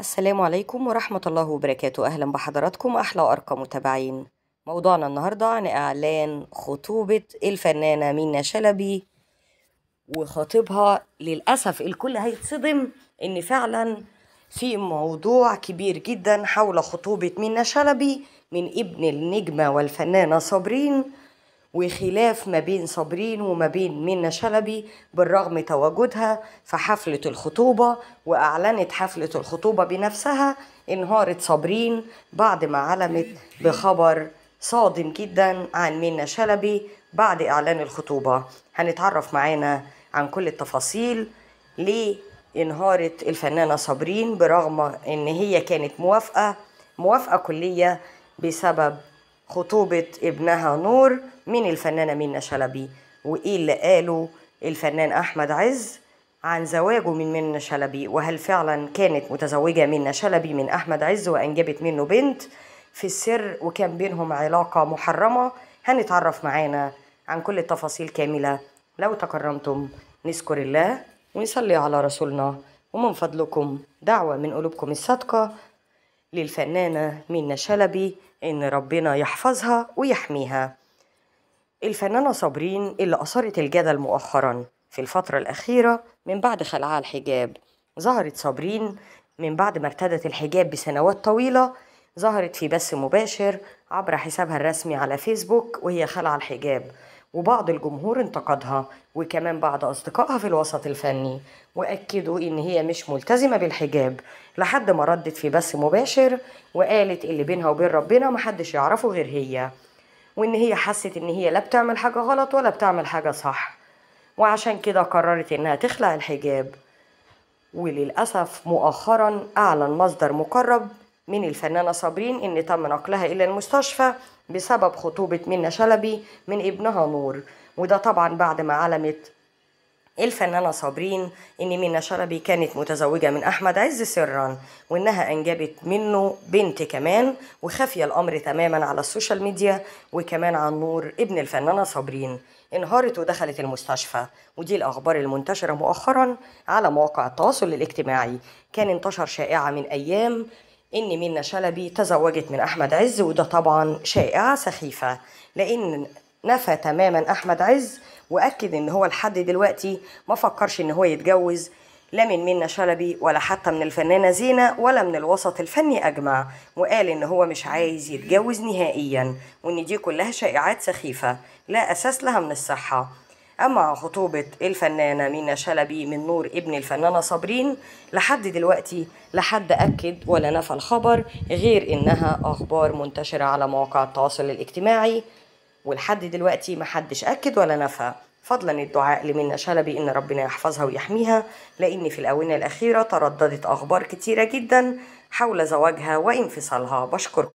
السلام عليكم ورحمة الله وبركاته أهلا بحضراتكم أحلى وأرقى متابعين موضوعنا النهاردة عن إعلان خطوبة الفنانة مينا شلبي وخطيبها للأسف الكل هيتصدم إن فعلا في موضوع كبير جدا حول خطوبة مينا شلبي من ابن النجمة والفنانة صابرين وخلاف ما بين صابرين وما بين منى شلبي بالرغم تواجدها في حفلة الخطوبة وأعلنت حفلة الخطوبة بنفسها انهارت صابرين بعد ما علمت بخبر صادم جدا عن منى شلبي بعد إعلان الخطوبة هنتعرف معانا عن كل التفاصيل ليه انهارت الفنانة صابرين برغم ان هي كانت موافقة موافقة كلية بسبب خطوبة ابنها نور من الفنانة منى شلبي وإيه اللي قاله الفنان أحمد عز عن زواجه من منى شلبي وهل فعلا كانت متزوجة منى شلبي من أحمد عز وأنجبت منه بنت في السر وكان بينهم علاقة محرمة هنتعرف معانا عن كل التفاصيل كاملة لو تكرمتم نذكر الله ونصلي على رسولنا ومن فضلكم دعوة من قلوبكم الصادقة للفنانة منى شلبي إن ربنا يحفظها ويحميها الفنانة صابرين اللي أثارت الجدل مؤخرا في الفترة الأخيرة من بعد خلعها الحجاب ظهرت صابرين من بعد ما ارتدت الحجاب بسنوات طويلة ظهرت في بث مباشر عبر حسابها الرسمي على فيسبوك وهي خلع الحجاب وبعض الجمهور انتقدها وكمان بعض أصدقائها في الوسط الفني وأكدوا إن هي مش ملتزمة بالحجاب لحد ما ردت في بث مباشر وقالت اللي بينها وبين ربنا محدش يعرفه غير هي وإن هي حست إن هي لا بتعمل حاجة غلط ولا بتعمل حاجة صح وعشان كده قررت إنها تخلع الحجاب وللأسف مؤخرا أعلن مصدر مقرب من الفنانة صابرين إن تم نقلها إلى المستشفى بسبب خطوبة منى شلبي من ابنها نور وده طبعا بعد ما علمت الفنانة صابرين إن منى شلبي كانت متزوجة من أحمد عز سرا وإنها أنجبت منه بنت كمان وخفي الأمر تماما على السوشيال ميديا وكمان عن نور ابن الفنانة صابرين انهارت ودخلت المستشفى ودي الأخبار المنتشرة مؤخرا على مواقع التواصل الاجتماعي كان انتشر شائعة من أيام إن منى شلبي تزوجت من أحمد عز وده طبعا شائعة سخيفة لأن نفى تماما أحمد عز وأكد إن هو لحد دلوقتي ما فكرش إن هو يتجوز لا من منى شلبي ولا حتى من الفنانة زينة ولا من الوسط الفني أجمع وقال إن هو مش عايز يتجوز نهائيا وإن دي كلها شائعات سخيفة لا أساس لها من الصحة أما خطوبة الفنانة منى شلبي من نور ابن الفنانة صابرين لحد دلوقتي لا حد أكد ولا نفى الخبر غير إنها أخبار منتشرة على مواقع التواصل الاجتماعي ولحد دلوقتي محدش أكد ولا نفى فضلا الدعاء لمنى شلبي ان ربنا يحفظها ويحميها لان في الاونه الاخيره ترددت اخبار كتيره جدا حول زواجها وانفصالها بشكركم